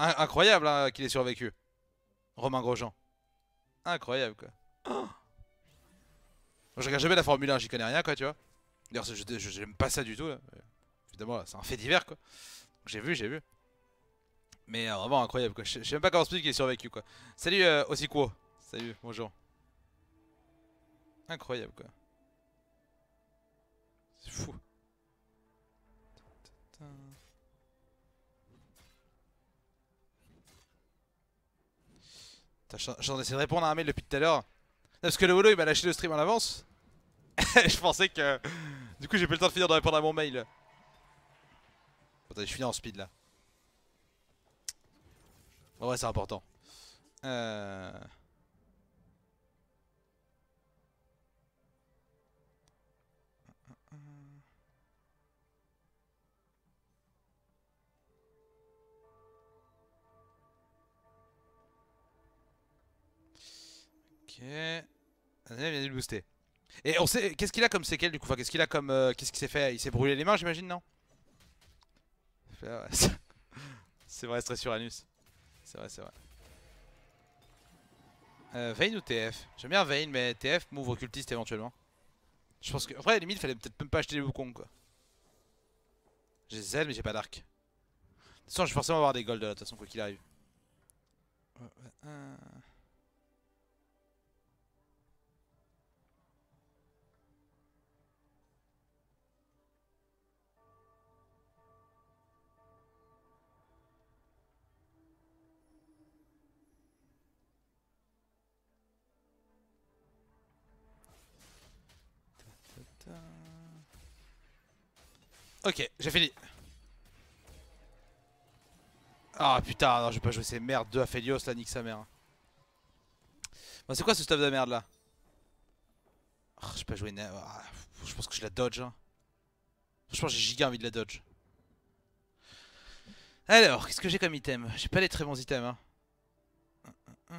Incroyable hein, qu'il ait survécu. Romain Grosjean. Incroyable quoi. je regarde jamais la Formule 1, j'y connais rien quoi, tu vois. D'ailleurs, je pas ça du tout. Évidemment, c'est un fait divers quoi. J'ai vu, j'ai vu. Mais euh, vraiment incroyable quoi. Je sais même pas comment qu'il ait survécu quoi. Salut euh, Osikuo. Salut, bonjour. Incroyable quoi. C'est fou. J'en essayé de répondre à un mail depuis tout à l'heure. Parce que le holo il m'a lâché le stream en avance. je pensais que. Du coup, j'ai plus le temps de finir de répondre à mon mail. Attendez, je finis en speed là. ouais, c'est important. Euh. Et... vient de booster. Et on sait. Qu'est-ce qu'il a comme séquel du coup Enfin, qu'est-ce qu'il a comme. Euh, qu'est-ce qu'il s'est fait Il s'est brûlé les mains, j'imagine, non C'est vrai, stress sur anus. C'est vrai, c'est vrai. Euh, Vayne ou TF J'aime bien Vayne, mais TF m'ouvre occultiste éventuellement. Je pense que. En vrai, à la limite, fallait peut-être même pas acheter les boucons quoi. J'ai Z, mais j'ai pas d'arc. De toute façon, je vais forcément avoir des gold de toute façon, quoi qu'il arrive. Ouais, ouais, Ok, j'ai fini. Ah putain, non, je vais pas jouer ces merdes de Aphelios là, nique sa mère. Bon, c'est quoi ce stuff de merde là oh, Je pas jouer. Ah, je pense que je la dodge. Hein. que j'ai giga envie de la dodge. Alors, qu'est-ce que j'ai comme item J'ai pas les très bons items. Hein. Euh,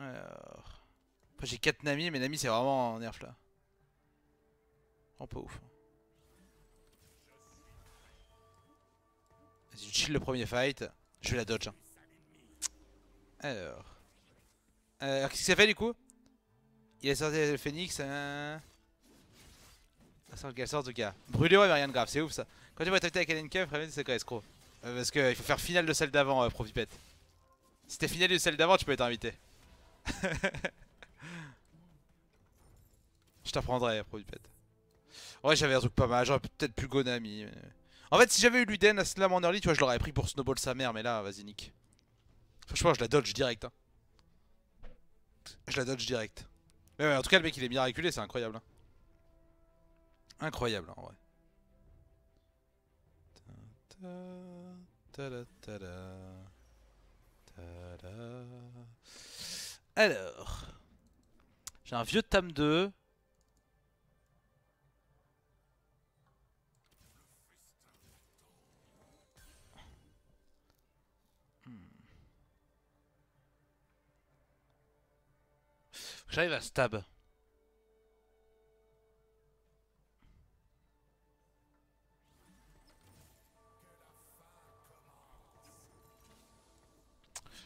euh, euh. Alors j'ai 4 Nami, mais Nami c'est vraiment en nerf là. Vraiment pas ouf. Hein. Vas-y, chill le premier fight. Je vais la dodge. Hein. Alors. Euh, qu'est-ce qu'il s'est fait du coup Il a sorti le phoenix. Euh... Hein. Ça sort le sort du gars. Brûlez-moi, mais rien de grave, c'est ouf ça. Quand tu vas attaquer avec Alien Cup, c'est quoi escroc euh, Parce qu'il faut faire finale de celle d'avant, euh, Profipet. Si t'es finale de celle d'avant, tu peux être invité. Je t'apprendrai après du Ouais, j'avais un truc pas mal. J'aurais peut-être plus Gonami. En fait, si j'avais eu Luden à Slam en early, tu vois, je l'aurais pris pour snowball sa mère. Mais là, vas-y, nick. Franchement, je la dodge direct. Hein. Je la dodge direct. Mais en tout cas, le mec, il est miraculé. C'est incroyable. Hein. Incroyable, en vrai. Alors, j'ai un vieux Tam 2 J'arrive à stab.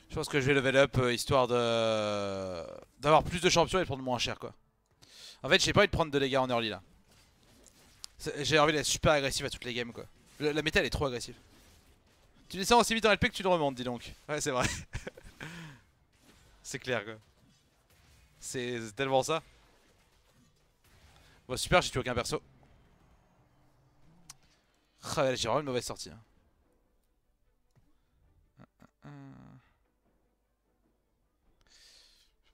Je pense que je vais level up euh, histoire de d'avoir plus de champions et de prendre moins cher quoi. En fait j'ai pas envie de prendre de dégâts en early là. J'ai envie d'être super agressif à toutes les games quoi. La, métal elle est trop agressive. Tu descends aussi vite en LP que tu le remontes dis donc. Ouais c'est vrai. c'est clair quoi. C'est tellement ça. Bon, super, j'ai tué aucun perso. Ah, j'ai vraiment une mauvaise sortie. Hein.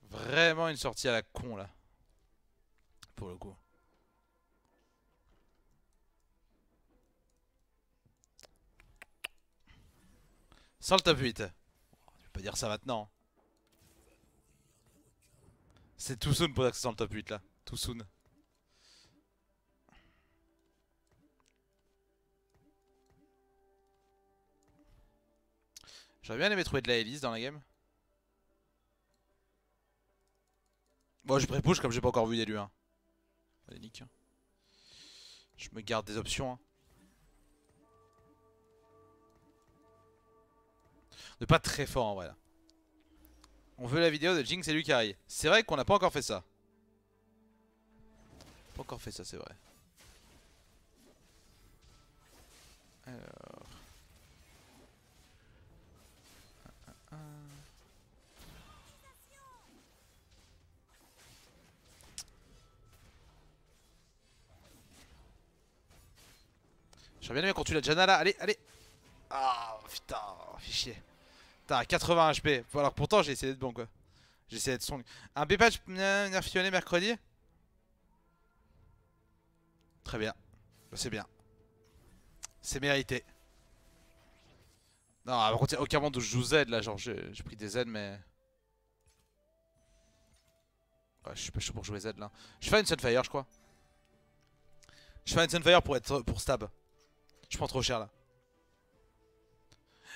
Vraiment une sortie à la con là. Pour le coup. Sans le top 8. Je vais pas dire ça maintenant. C'est tout soon pour accéder dans le top 8 là. Tout soon. J'aurais bien aimé trouver de la hélice dans la game. Bon, je pré comme j'ai pas encore vu d'élu. Hein. Je me garde des options. Hein. De pas très fort en vrai là. On veut la vidéo de Jinx et Lucari. C'est vrai qu'on n'a pas encore fait ça. Pas encore fait ça, c'est vrai. Alors. J'aurais bien aimé qu'on tue la Janna là. Allez, allez. Ah putain, fichier. T'as 80 HP. Alors pourtant j'ai essayé d'être bon quoi. J'ai essayé d'être strong. Un B-patch nerfionné mercredi Très bien. Bah, c'est bien. C'est mérité. Non, par contre, il aucun monde où je joue Z là. Genre, j'ai pris des Z, mais. Ouais, je suis pas chaud pour jouer Z là. Je fais une Sunfire, je crois. Je fais une Sunfire pour, être, pour stab. Je prends trop cher là.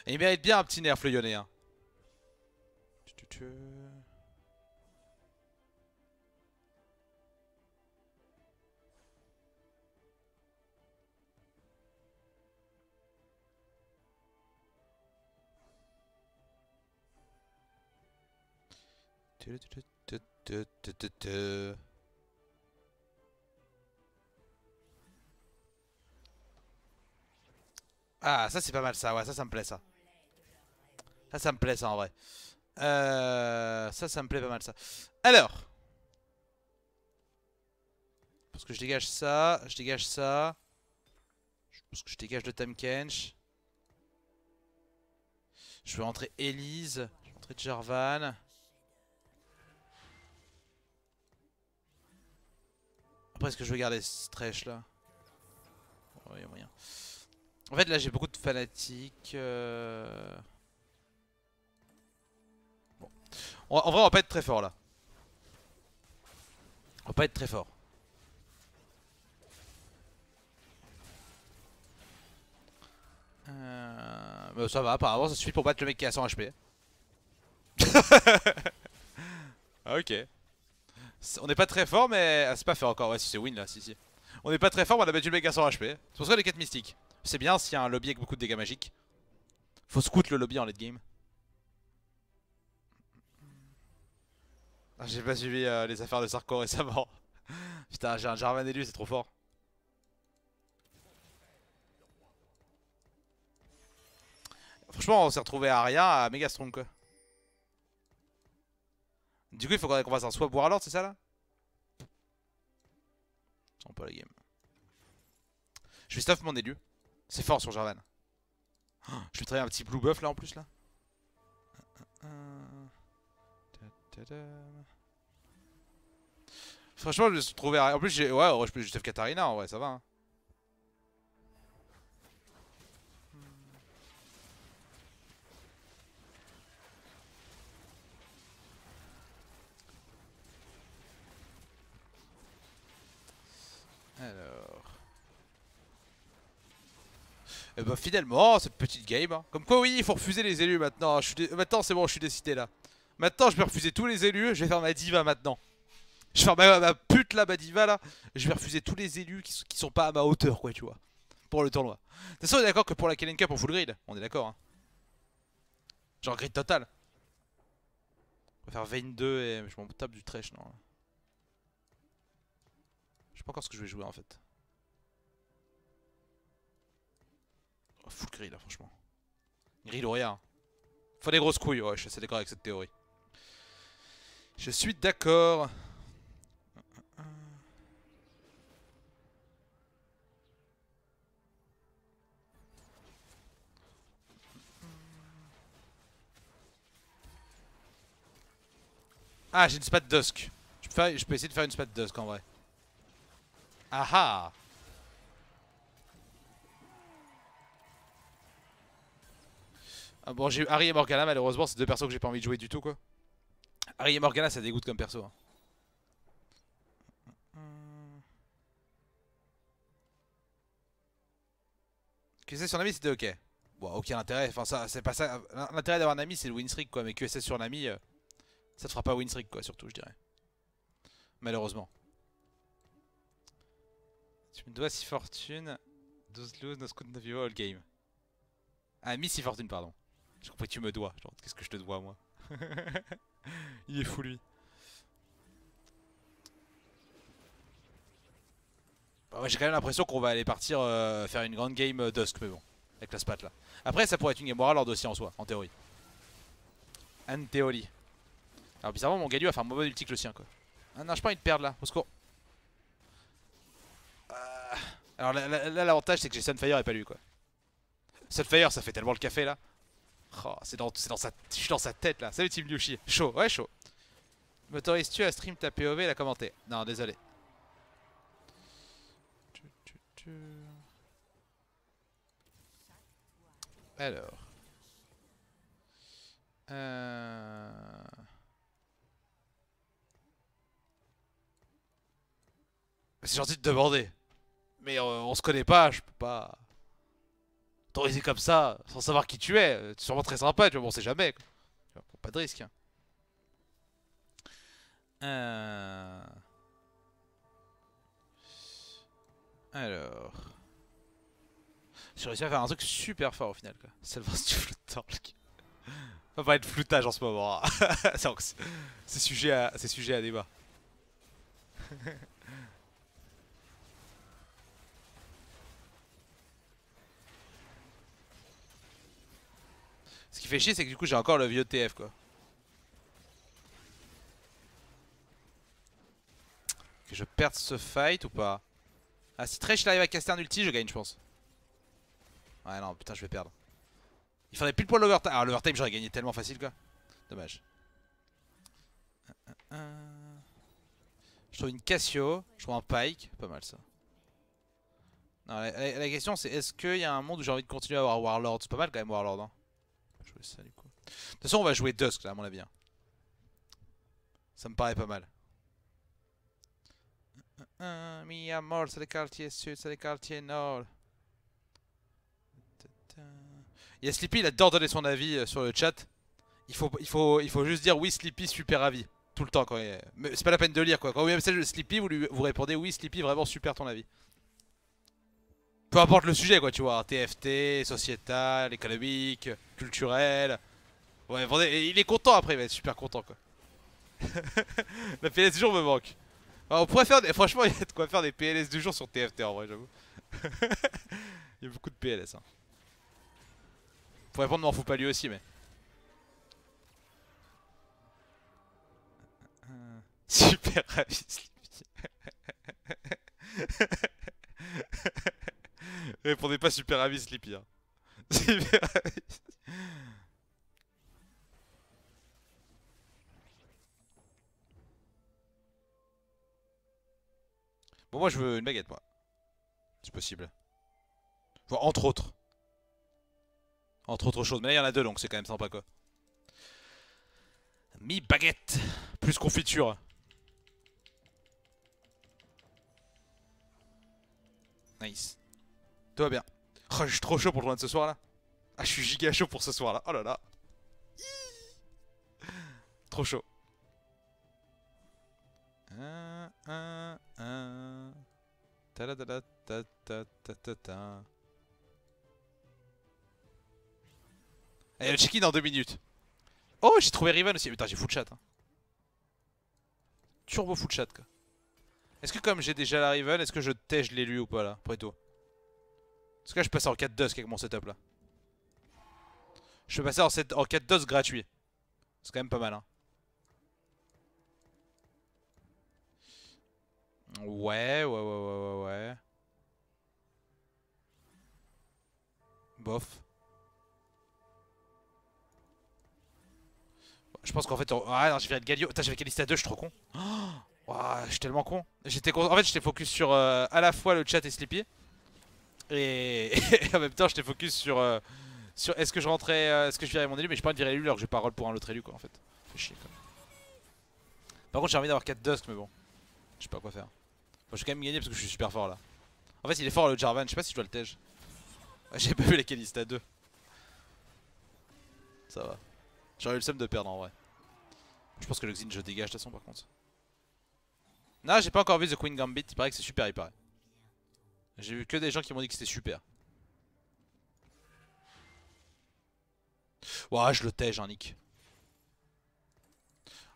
Et il mérite bien un petit nerf le Lyonnais. Hein. Ah ça c'est pas mal ça, ouais ça ça me plaît ça. Ça, ça me plaît, ça, en vrai. Euh, ça, ça me plaît pas mal, ça. Alors. Parce que je dégage ça, je dégage ça. Je pense que je dégage le Tamkench. Je vais rentrer Elise. Je vais rentrer Jarvan. Après, est-ce que je veux garder ce là oh, En fait, là, j'ai beaucoup de fanatiques. Euh en vrai, on va pas être très fort là. On va pas être très fort. Euh... Mais bah, ça va, apparemment ça suffit pour battre le mec qui a 100 HP. ok. On est pas très fort, mais. Ah, c'est pas fait encore, ouais, si c'est win là, si, si. On est pas très fort, mais on a battu le mec à 100 HP. C'est pour ça les quêtes mystiques. C'est bien s'il y a un lobby avec beaucoup de dégâts magiques. Faut scout le lobby en late game. Ah, j'ai pas suivi euh, les affaires de Sarko récemment. Putain, j'ai un Jarvan élu, c'est trop fort. Franchement, on s'est retrouvé à Aria, à méga strong Du coup, il faut qu'on fasse un swap Warlord, c'est ça là la game. Je vais stuff mon élu. C'est fort sur Jarvan. je vais travailler un petit blue buff là en plus là. Euh, euh, Franchement, je me suis trouvé En plus, j'ai... Ouais, je peux juste Katarina, ouais, ça va. Hein. Alors... Et eh bah ben, finalement, cette petite game. Hein. Comme quoi oui, il faut refuser les élus maintenant. Hein. Maintenant c'est bon, je suis décidé là. Maintenant, je vais refuser tous les élus. Je vais faire ma diva maintenant. Je vais faire ma, pute là, ma diva là. Je vais refuser tous les élus qui, sont pas à ma hauteur, quoi, tu vois. Pour le tournoi. De toute façon, on est d'accord que pour la Kellen Cup, on full grid. On est d'accord, hein. Genre grid total. On va faire 22 2 et je m'en tape du trash, non. Je sais pas encore ce que je vais jouer en fait. full grid là, franchement. Grid ou rien. Faut des grosses couilles, ouais, je suis assez d'accord avec cette théorie. Je suis d'accord. Ah, j'ai une spat dusk. Je peux, je peux, essayer de faire une spat dusk en vrai. Aha ah. Ah bon, j'ai Harry et Morgana, malheureusement, c'est deux persos que j'ai pas envie de jouer du tout, quoi. Harry et Morgana, ça dégoûte comme perso. Hein. QSS sur Nami c'était ok. Bon, aucun intérêt. Enfin, ça, c'est pas ça. L'intérêt d'avoir un ami, c'est le win streak quoi. Mais QSS sur Nami, euh, ça te fera pas win streak quoi, surtout, je dirais. Malheureusement. Tu me dois 6 fortunes, 12 lose, no scout, no all game. Ah, mis 6 fortunes, pardon. J'ai compris, tu me dois. Genre, qu'est-ce que je te dois moi Il est fou lui. Bah J'ai quand même l'impression qu'on va aller partir euh, faire une grande game euh, Dusk, mais bon, avec la spat là. Après, ça pourrait être une game Warlord aussi en soi, en théorie. En théorie. Alors bizarrement, mon Galio a fait un mauvais ulti que le sien quoi. Ah non, je pas envie de perdre là, au secours. Euh, alors là, l'avantage c'est que j'ai Sunfire et pas lui quoi. Sunfire, ça fait tellement le café là. Oh, c'est dans, dans, sa, je suis dans sa tête là. Salut Team Yoshi. Chaud, ouais, chaud. M'autorises-tu à stream ta POV et la commenter Non, désolé. Alors. Euh. Bah, c'est gentil de demander. Mais euh, on se connaît pas, je peux pas. T'aurais comme ça, sans savoir qui tu es, c'est euh, sûrement très sympa, tu vois, bon, on sait jamais. Quoi. pas de risque. Euh. Alors. J'ai réussi à faire un truc super fort au final, quoi. C'est le du flou On va parler de floutage en ce moment. Hein. c'est sujet, sujet à débat. fait chier, c'est que du coup, j'ai encore le vieux TF, quoi. Que je perde ce fight ou pas Ah, si Thresh arrive à caster un ulti, je gagne, je pense. Ouais, non, putain, je vais perdre. Il faudrait plus le point l'overtime. Ah, l'overtime, j'aurais gagné tellement facile, quoi. Dommage. Je trouve une Cassio, je trouve un Pike, pas mal ça. Non, la, question c'est est-ce qu'il y a un monde où j'ai envie de continuer à avoir Warlord C'est pas mal quand même Warlord. Hein. De toute façon, on va jouer Dusk là, à mon avis. Hein. Ça me paraît pas mal. c'est les sud, c'est Il y a Sleepy, il adore donner son avis euh, sur le chat. Il faut, il faut, il faut juste dire oui, Sleepy, super avis. Tout le temps. quand C'est pas la peine de lire quoi. Quand vous avez Sleepy, vous, vous répondez oui, Sleepy, vraiment super ton avis peu importe le sujet quoi tu vois, TFT, sociétal, économique, culturel. Ouais, il est content après, il va être super content quoi. la PLS du jour me manque. on pourrait faire des... Franchement, il y a de quoi faire des PLS du jour sur TFT en vrai, j'avoue. il y a beaucoup de PLS. Hein. Pour répondre, m'en fout pas lui aussi, mais. Super ravi, Répondez pas super avis Sleepy. Hein. Super Bon moi je veux une baguette moi. C'est possible. entre autres. Entre autres choses. Mais il y en a deux donc c'est quand même sympa quoi. Mi baguette plus confiture. Nice. Tout va bien. Oh, je suis trop chaud pour le de ce soir là. Ah, je suis giga chaud pour ce soir là. Oh là là. trop chaud. Et eh, le check-in dans deux minutes. Oh, j'ai trouvé Riven aussi. Putain, j'ai full chat. Hein. Turbo full chat quoi. Est-ce que comme j'ai déjà la Riven, est-ce que je tège l'élu ou pas là Après tout. Est-ce que je passe en 4 DOS avec mon setup là Je peux passer en, 4 DOS gratuit. C'est quand même pas mal hein. Ouais, ouais, ouais, ouais, ouais, ouais. Bof. Je pense qu'en fait... Ah non, j'ai fait Galio. Putain, j'avais Calista 2, je suis trop con. Oh, je suis tellement con. J'étais En fait, j'étais focus sur euh, à la fois le chat et Sleepy. Et, en même temps, je t'ai focus sur, euh, sur est-ce que je rentrais, euh, est-ce que je virais mon élu, mais je pas envie de virer l'élu alors que j'ai rôle pour un autre élu quoi en fait. Fais chier même Par contre, j'ai envie d'avoir 4 dust, mais bon, je sais pas quoi faire. Bon, je vais quand même gagner parce que je suis super fort là. En fait, il est fort le Jarvan, je sais pas si je dois le tège. Ah, j'ai pas vu les il à 2. Ça va. J'aurais eu le seum de perdre en vrai. Je pense que le Xin je dégage de toute façon par contre. Non, j'ai pas encore vu The Queen Gambit, il paraît que c'est super, il j'ai vu que des gens qui m'ont dit que c'était super. Ouah, je le tais, j'en nick.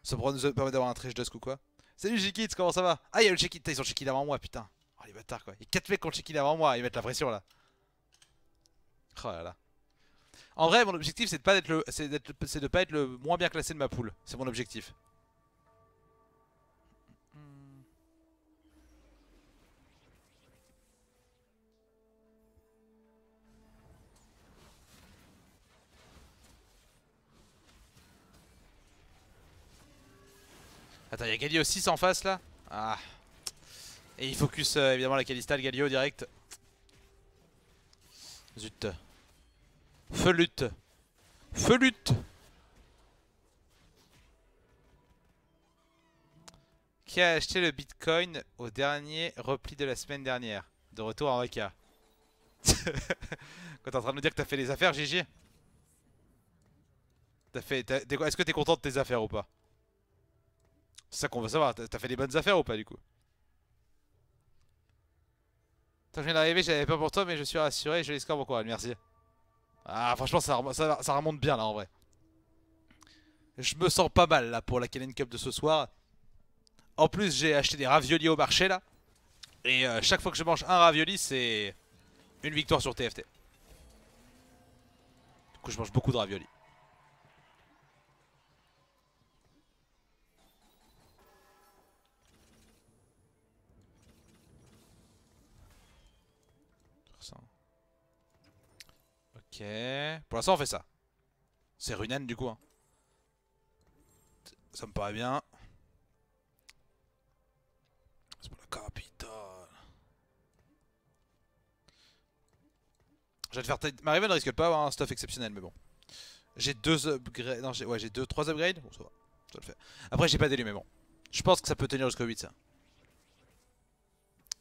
Ça pourrait nous permettre d'avoir un trash Dusk ou quoi Salut Jikits, comment ça va Ah, y'a y a le check ils ont check avant moi, putain. Oh, les bâtards quoi. Il y a 4 mecs qui ont check avant moi, ils mettent la pression là. Oh là là. En vrai, mon objectif c'est de pas le c'est de pas être le moins bien classé de ma poule. C'est mon objectif. Attends, il y a Galio 6 en face là Ah Et il focus euh, évidemment la Calistal, Galio direct. Zut. Feu FELUTE Feu Qui a acheté le bitcoin au dernier repli de la semaine dernière De retour en Waka. Quand t'es en train de nous dire que t'as fait les affaires, GG Est-ce que t'es content de tes affaires ou pas c'est ça qu'on veut savoir. T'as fait des bonnes affaires ou pas du coup Tant je viens d'arriver, j'avais pas pour toi, mais je suis rassuré, je les score beaucoup, merci. Ah, franchement, ça, remonte bien là en vrai. Je me sens pas mal là pour la Kellen Cup de ce soir. En plus, j'ai acheté des raviolis au marché là. Et euh, chaque fois que je mange un ravioli, c'est une victoire sur TFT. Du coup, je mange beaucoup de raviolis. Ok. Pour l'instant, on fait ça. C'est Runen du coup. Hein. Ça me paraît bien. C'est pour la capitale. faire Ma ne risque pas avoir un stuff exceptionnel, mais bon. J'ai deux upgrades. Non, j'ai ouais, deux, trois upgrades. Bon, ça va. Ça le fait. Après, j'ai pas d'élu, mais bon. Je pense que ça peut tenir jusqu'au 8, ça.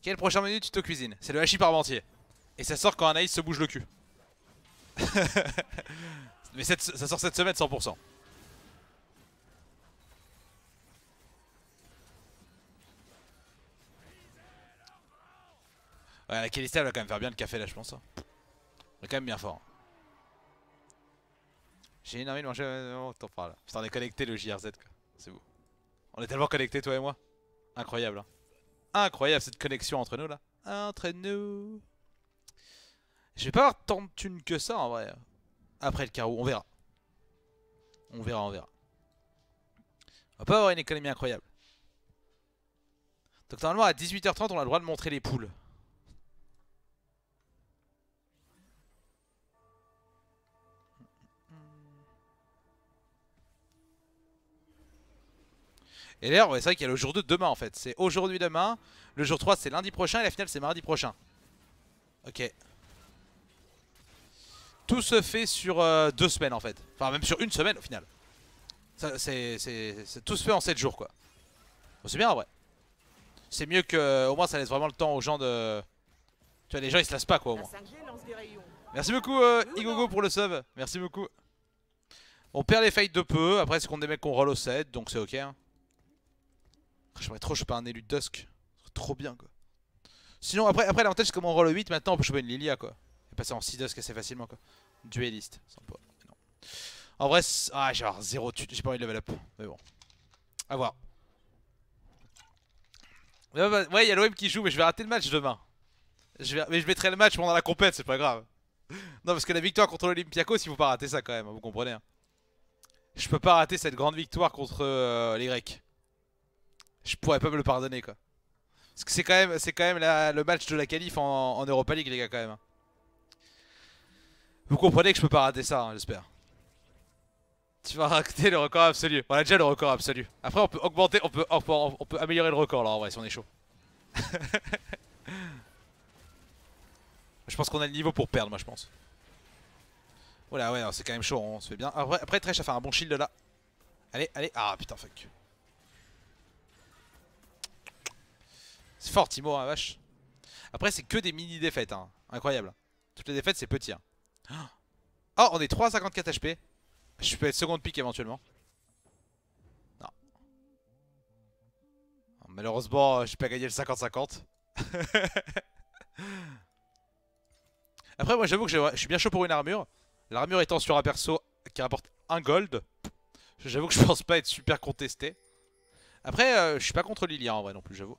Quel prochain menu te cuisines C'est le hachis parmentier. Et ça sort quand un Anaïs se bouge le cul. Mais ça sort cette semaine 100%. Ouais, la elle va quand même faire bien le café là, je pense. Hein. Elle est quand même bien fort. J'ai énormément mangé de manger Putain, on est connecté le JRZ quoi. C'est vous. On est tellement connecté toi et moi. Incroyable. Hein. Incroyable cette connexion entre nous là. Entre nous. Je vais pas avoir tant de thunes que ça en vrai. Après le carreau, on verra. On verra, on verra. On va pas avoir une économie incroyable. Donc normalement à 18h30 on a le droit de montrer les poules. Et d'ailleurs, c'est vrai qu'il y a le jour 2 demain en fait. C'est aujourd'hui, demain. Le jour 3, c'est lundi prochain. Et la finale, c'est mardi prochain. Ok. Tout se fait sur euh, deux semaines en fait. Enfin même sur une semaine au final. c'est, tout se fait en 7 jours quoi. c'est bien en vrai. C'est mieux que au moins ça laisse vraiment le temps aux gens de... Tu vois les gens ils se lassent pas quoi au moins. Merci beaucoup euh, Igogo pour le sub. Merci beaucoup. On perd les fights de peu. Après c'est qu'on des mecs qu'on roll au 7 donc c'est ok. Hein. J'aimerais trop pas un élu de Dusk. Trop bien quoi. Sinon après, après l'avantage c'est comme on roll au 8 maintenant on peut choper une Lilia quoi passer en 6 assez facilement quoi. Dueliste, sympa. En vrai, ah, j'ai zéro j'ai pas envie de level up. Mais bon, à voir. Ouais, bah, il y a l'OM qui joue, mais je vais rater le match demain. Je vais... Mais je mettrai le match pendant la compète, c'est pas grave. Non, parce que la victoire contre l'Olympiakos, il faut pas rater ça quand même, hein, vous comprenez. Hein. Je peux pas rater cette grande victoire contre euh, les Grecs. Je pourrais pas me le pardonner quoi. Parce que c'est quand même, quand même le match de la qualif en, Europa League, les gars, quand même. Hein. Vous comprenez que je peux pas rater ça, hein, j'espère. Tu vas racter le record absolu. On a déjà le record absolu. Après, on peut augmenter, on peut, on améliorer le record là en vrai si on est chaud. je pense qu'on a le niveau pour perdre, moi je pense. Voilà, ouais, c'est quand même chaud, on se fait bien. Après, Tresh a fait un bon shield là. Allez, allez. Ah putain, fuck. C'est fort, Timo, hein, vache. Après, c'est que des mini défaites, hein. incroyable. Toutes les défaites, c'est petit. Hein. Oh, on est 3 à 54 HP. Je peux être seconde pique éventuellement. Non. Malheureusement, je pas gagné le 50-50. Après, moi j'avoue que je suis bien chaud pour une armure. L'armure étant sur un perso qui rapporte un gold, j'avoue que je pense pas être super contesté. Après, euh, je suis pas contre Lilia en vrai non plus, j'avoue.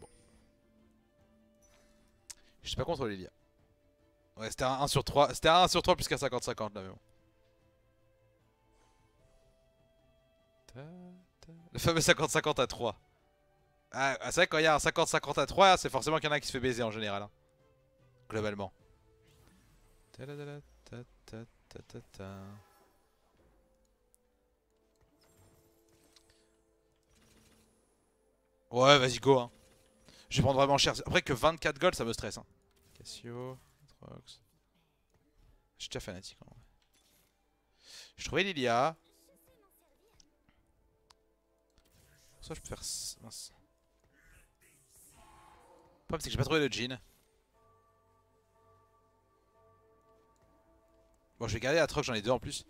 Bon. Je suis pas contre Lilia. Ouais, c'était un 1 sur 3. C'était un 1 sur 3 plus qu'un 50-50 là, mais bon. Le fameux 50-50 à 3. Ah, ah, c'est vrai, quand il y a un 50-50 à 3, c'est forcément qu'il y en a un qui se fait baiser en général. Globalement. Ouais, vas-y, go. Hein. Je vais prendre vraiment cher. Après que 24 gold, ça me stresse. Hein. Cassio suis J'étais fanatique en vrai. Je trouvais Lilia. Ça je peux faire... Le problème c'est que j'ai pas trouvé le jean. Bon je vais garder la troc, j'en ai deux en plus.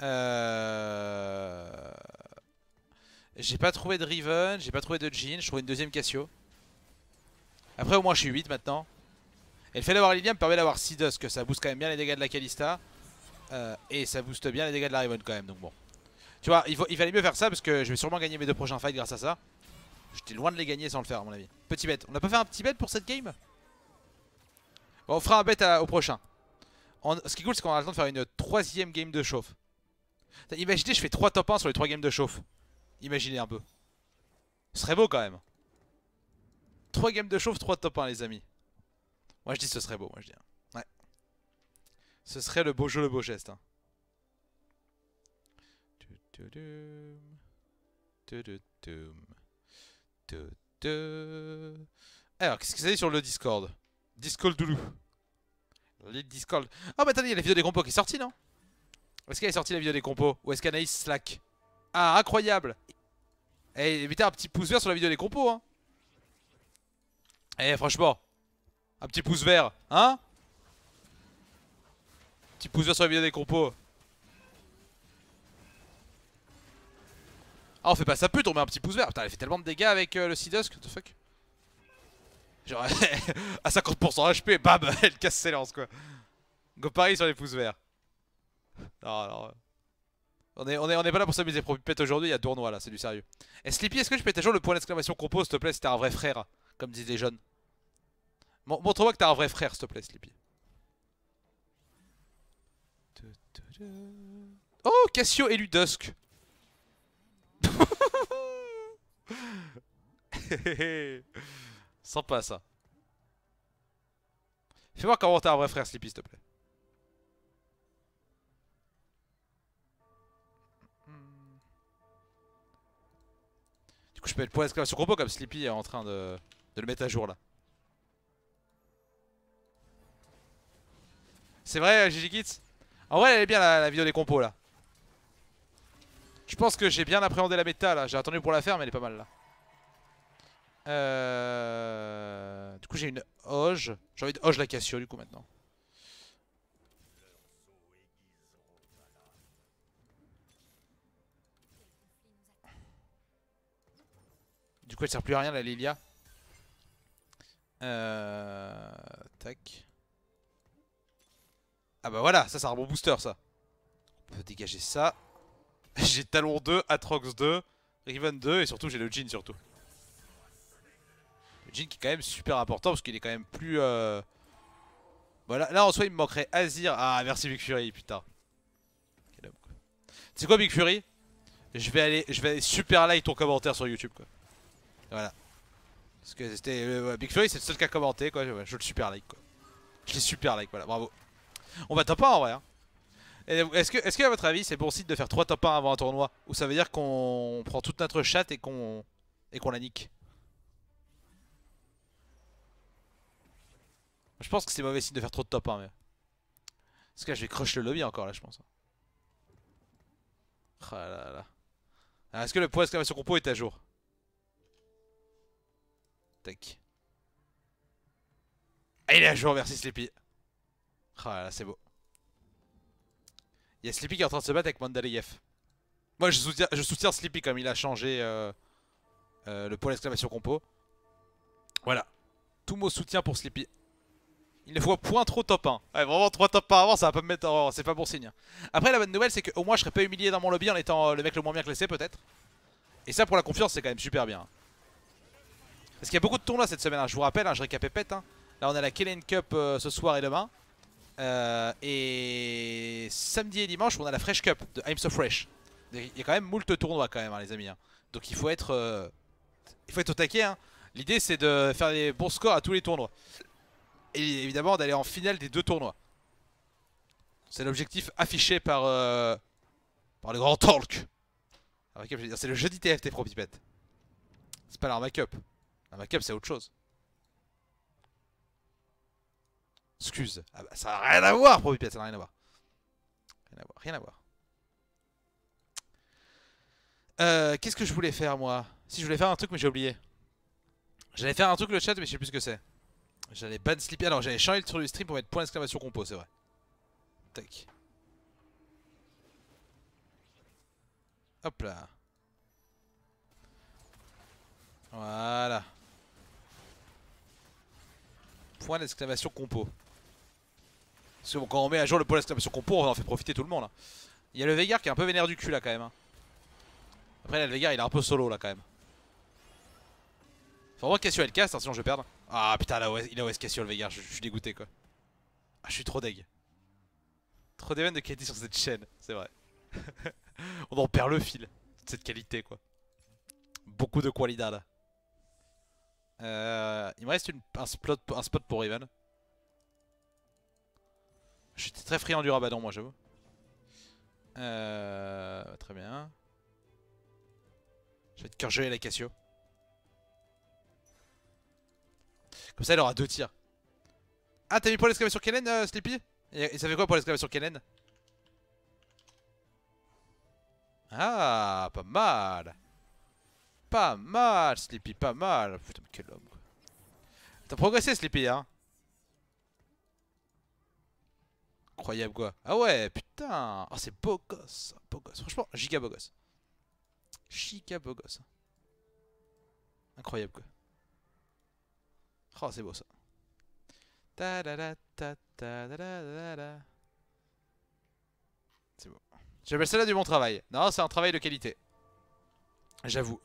Euh, j'ai pas trouvé de Riven, j'ai pas trouvé de jean, je trouvé une deuxième Cassio. Après au moins je suis 8 maintenant. Et le fait d'avoir Lilian permet d'avoir 6 que ça booste quand même bien les dégâts de la Kalista. Euh, et ça booste bien les dégâts de la Riven quand même, donc bon. Tu vois, il, faut, fallait mieux faire ça parce que je vais sûrement gagner mes deux prochains fights grâce à ça. J'étais loin de les gagner sans le faire à mon avis. Petit bête, On a pas fait un petit bête pour cette game on fera un bet au prochain. ce qui est cool, c'est qu'on a le de faire une troisième game de chauffe. Imaginez, je fais 3 top 1 sur les 3 games de chauffe. Imaginez un peu. Ce serait beau quand même. 3 games de chauffe, 3 top 1 les amis. Moi je dis ce serait beau, moi je dis. Hein. Ouais. Ce serait le beau jeu, le beau geste. Hein. Alors, qu'est-ce que dit sur le Discord Discord Doulou. Le Discord. Ah, mais attendez, il y a la vidéo des compos qui est sortie, non Est-ce qu'elle est sortie la vidéo des compos Ou est-ce qu'Anaïs slack Ah, incroyable Eh, mettez un petit pouce vert sur la vidéo des compos, hein Eh, franchement un petit pouce vert, hein Petit pouce vert sur la vidéo des compos. Ah, on fait pas sa pute, on met un petit pouce vert. Putain, elle fait tellement de dégâts avec euh, le Seedusk, what the fuck Genre, à 50% HP, bam, elle casse ses lances, quoi. Go Paris sur les pouces verts. Non, non. On est, on est, on est pas là pour s'amuser, pète aujourd'hui, il y a tournoi là, c'est du sérieux. Eh Sleepy, est-ce que je à jour le point d'exclamation compo, s'il te plaît, si t'es un vrai frère, comme disent les jeunes Montre-moi que t'as un vrai frère, s'il te plaît, Sleepy. Oh, Cassio élu Dusk. Sympa ça. Fais-moi comment t'as un vrai frère, Sleepy, s'il te plaît. Du coup, je peux le point d'exclamation combo comme Sleepy est en train de le mettre à jour là. C'est vrai, Gigi Kids En vrai, elle est bien la, vidéo des compos là. Je pense que j'ai bien appréhendé la méta là. J'ai attendu pour la faire, mais elle est pas mal là. Euh... Du coup, j'ai une Hoge. J'ai envie de Hoge la Cassio du coup maintenant. Du coup, elle sert plus à rien la Lilia. Euh, tac. Ah bah voilà, ça c'est un bon booster ça. On peut dégager ça. j'ai Talon 2, Atrox 2, Riven 2 et surtout j'ai le jean surtout. Le jean qui est quand même super important parce qu'il est quand même plus... Euh... Voilà, là en soi il me manquerait Azir. Ah merci Big Fury putain. Tu quoi Big Fury je vais, aller, je vais super like ton commentaire sur YouTube quoi. Voilà. Parce que c'était... Euh, Big Fury c'est le seul qui a commenté quoi, je, le super like quoi. Je l'ai super like, voilà, bravo on va top 1 en vrai. Est-ce que, est que, à votre avis, c'est bon site de faire 3 top 1 avant un tournoi Ou ça veut dire qu'on prend toute notre chatte et qu'on qu'on la nique Je pense que c'est mauvais signe de faire trop de top 1. Mais... Parce que là, je vais crush le lobby encore, là, je pense. Hein. Oh là là. Ah, est-ce que le point d'exclamation compo est à jour Tac. Ah, il est à jour, merci Sleepy. Ah là c'est beau. Il y a Sleepy qui est en train de se battre avec Mandaleyev. Moi je soutiens, je Sleepy comme il a changé euh, euh, le point d'exclamation compo. Voilà. Tout mon soutien pour Sleepy. Il ne faut point trop top 1. vraiment 3 top par avant, ça va pas me mettre en... C'est pas bon signe. Après, la bonne nouvelle, c'est au moins, je serais pas humilié dans mon lobby en étant euh, le mec le moins bien classé, peut-être. Et ça, pour la confiance, c'est quand même super bien. Parce qu'il y a beaucoup de tournois cette semaine. Hein. Je vous rappelle, hein, je récapépète. Hein. Là, on a la Kellen Cup ce soir et demain. Euh, et samedi et dimanche, on a la Fresh Cup de I'm So Fresh. Il y a quand même moult tournois quand même, hein, les amis. Hein. Donc il faut être, euh, il faut être au taquet. Hein. L'idée, c'est de faire des bons scores à tous les tournois. Et évidemment, d'aller en finale des deux tournois. C'est l'objectif affiché par, euh, par le grand Talk. C'est le jeudi TFT Pro Pipette. C'est pas la Cup. c'est autre chose. Excuse. Ah bah, ça n'a rien à voir, Pro ça n'a rien à voir. Rien à voir, rien à voir. Euh, qu'est-ce que je voulais faire, moi Si, je voulais faire un truc, mais j'ai oublié. J'allais faire un truc le chat, mais je sais plus ce que c'est. J'allais de Sleepy. Alors, j'allais changer tour du stream pour mettre point d'exclamation compo, c'est vrai. Tac. Hop là. Voilà. Point d'exclamation compo. Parce que bon, quand on met à jour le pôle d'exclamation compo, on en fait profiter tout le monde. Là. Hein. Il y a le Veigar qui est un peu vénère du cul là quand même. Hein. Après là, le Veigar il est un peu solo là quand même. Faut vraiment Cassio elle casse, hein, sinon je vais perdre. Ah putain, là, il a OS Cassio le Veigar, je, suis dégoûté quoi. Ah, je suis trop deg. Trop d'événements de qualité sur cette chaîne, c'est vrai. on en perd le fil Toute cette qualité quoi. Beaucoup de qualité là. Euh, il me reste un, spot, pour Even. J'étais très friand du Rabadon, moi, j'avoue. Euh, très bien. Je vais te cœur gelé la Cassio. Comme ça, il aura deux tirs. Ah, t'as mis pour l'esclavage sur Kellen, euh, Sleepy et, ça fait quoi pour l'esclavage sur Kellen Ah, pas mal Pas mal, Sleepy, pas mal Putain, mais quel homme, quoi T'as progressé, Sleepy, hein Incroyable quoi. Ah ouais, putain. Oh, c'est beau gosse. Beau gosse. Franchement, giga beau gosse. beau gosse. Incroyable quoi. Oh, c'est beau ça. Ta C'est beau. J'appelle ça du bon travail. Non, c'est un travail de qualité. J'avoue.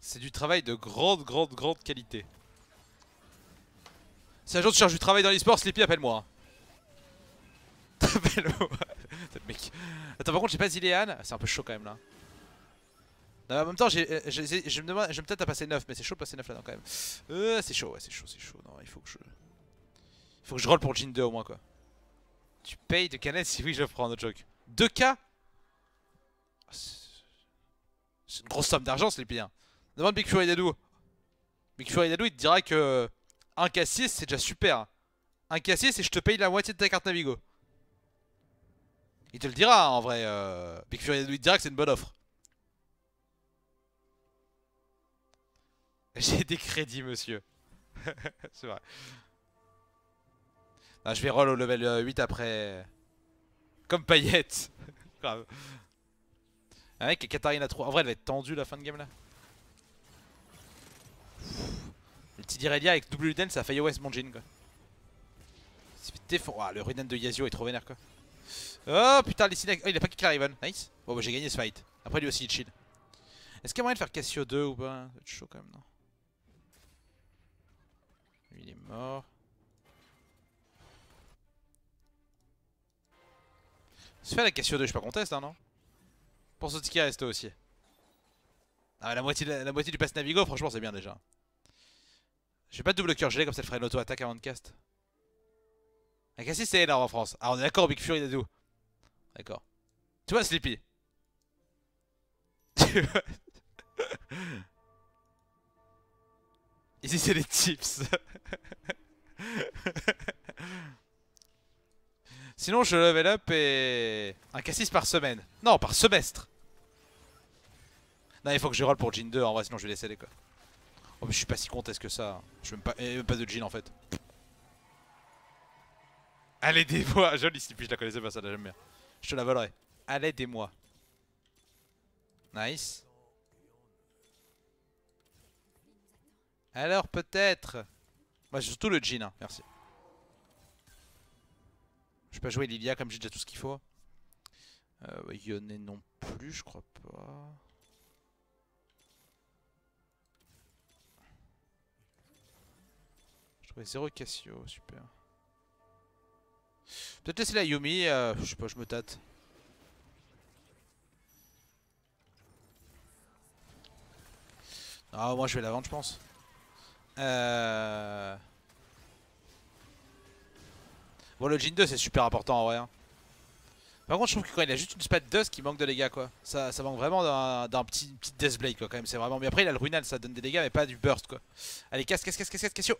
C'est du travail de grande, grande, grande qualité. Si un jour tu cherches du travail dans l'esport, Sleepy, appelle-moi. Appelle-moi. mec. Attends, par contre, j'ai pas Zilean. C'est un peu chaud quand même là. Non, mais en même temps, euh, j'ai je me demande, je vais peut-être à passer 9, mais c'est chaud de passer 9 là-dedans quand même. Euh, c'est chaud, ouais, c'est chaud, c'est chaud. Non, il faut que je. Il faut que je roll pour Jin 2 au moins quoi. Tu payes de canettes si oui, je prends autre joke. 2K ah, C'est une grosse somme d'argent, Sleepy. Hein. Demande Big Fury Dadou. Big Fury Dadou, il te dira que. Un cassier, c'est déjà super. Un cassier, c'est je te paye la moitié de ta carte Navigo. Il te le dira hein, en vrai. Euh... Big Fury dira que c'est une bonne offre. J'ai des crédits, monsieur. c'est vrai. je vais roll au level 8 euh, après. Comme paillette. Grave. Un mec, Katarina 3. En vrai, elle va être tendue la fin de game là. Le petit Irelia avec WDN ça a failli OS Monjin quoi. Oh, le Ruden de Yasio est trop vénère quoi. Oh putain, les Sinek. Oh, il a pas kick Raven. Nice. Bon, bah j'ai gagné ce fight. Après, lui aussi, il chill. Est-ce qu'il y a moyen de faire Cassio 2 ou pas C'est chaud quand même, non Lui, il est mort. Se faire la Cassio 2, je sais pas conteste, hein, non Pour ce qui resto aussi. Ah, la moitié, la, la moitié du pass Navigo, franchement, c'est bien déjà. Je pas double cœur gelé comme ça, elle ferait une auto-attaque avant de cast. Un cassis c'est énorme en France. Ah, on est d'accord, Big Fury Dadou. D'accord. Tu vois, Sleepy. Ici, c'est les tips. Sinon, je level up et. Un cassis par semaine. Non, par semestre. Non, il faut que je roll pour Jin 2 en vrai, sinon je vais les quoi. Oh mais je suis pas si conteste que ça. Je eh, même pas, de jean en fait. Allez des moi Jolie puis je la connaissais pas ça, j'aime bien. Je te la volerai. Allez des moi Nice. Alors peut-être. Moi j'ai surtout le jean, hein. merci. Je peux pas jouer Lilia comme j'ai déjà tout ce qu'il faut. Euh, non plus, je crois pas. 0 zéro Cassio, super. Peut-être laisser la Yumi, euh, je sais pas, je me tâte. Ah, moi je vais la vendre, je pense. Euh... Bon, le Jin 2 c'est super important en vrai. Hein. Par contre, je trouve que quand il a juste une spat dust, il manque de dégâts quoi. Ça, ça manque vraiment d'un petit, petit Deathblade quoi, quand même. C'est vraiment. Mais après, il a le Runal, ça donne des dégâts, mais pas du burst quoi. Allez, casse, casse, casse, casse, casse, Cassio.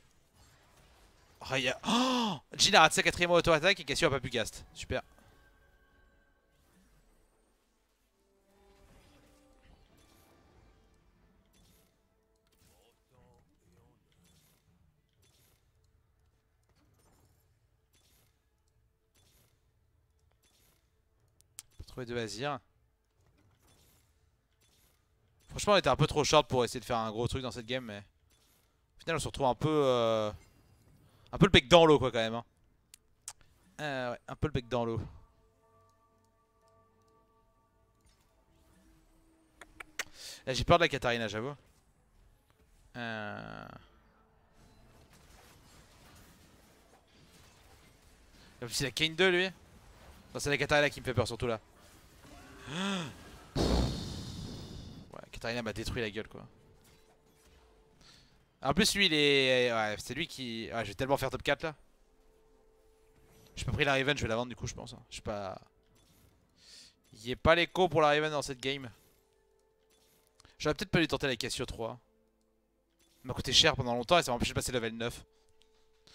Oh, a... Oh Jin a raté sa quatrième auto-attaque et Cassio a pas pu gast. Super. peut trouver de Azir. Franchement on était un peu trop short pour essayer de faire un gros truc dans cette game mais... Au final on se retrouve un peu... Euh... Un peu le bec dans l'eau quoi quand même. Hein. Euh, ouais, un peu le bec dans l'eau. Là j'ai peur de la Katarina j'avoue. Euh... C'est la Kane 2 lui Non c'est la Katarina qui me fait peur surtout là. Ouais Katarina m'a détruit la gueule quoi. En plus lui il est... Eh, ouais c'est lui qui... Ouais je vais tellement faire top 4 là. J'ai pas pris la Raven, je vais la vendre du coup je pense. Hein. Je sais pas... Il n'y pas l'écho pour la Raven dans cette game. J'aurais peut-être pas dû tenter la Cassio 3. Elle m'a coûté cher pendant longtemps et ça m'a empêché de passer level 9.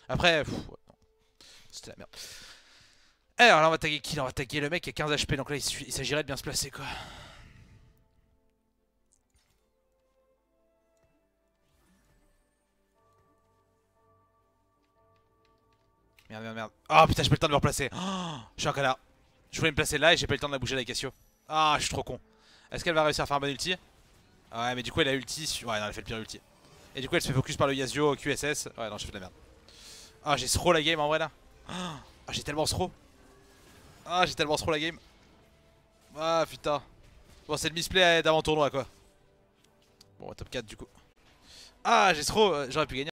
Après, c'était la merde. Eh, alors là on va taguer qui On va taguer le mec qui a 15 HP donc là il s'agirait de bien se placer quoi. Merde, merde, merde. Oh putain, j'ai pas le temps de me replacer. Oh, je suis un là. Je voulais me placer là et j'ai pas le temps de la bouger avec Cassio. Ah, je suis trop con. Est-ce qu'elle va réussir à faire un bon ulti Ouais, mais du coup, elle a ulti. Ouais, non, elle fait le pire ulti. Et du coup, elle se fait focus par le Yasuo QSS. Ouais, non, j'ai fait de la merde. Ah, j'ai throw la game en vrai là. Ah, j'ai tellement throw. Ah, j'ai tellement throw la game. Ah, putain. Bon, c'est le misplay euh, d'avant tournoi quoi. Bon, top 4 du coup. Ah, j'ai trop. Euh, j'aurais pu gagner.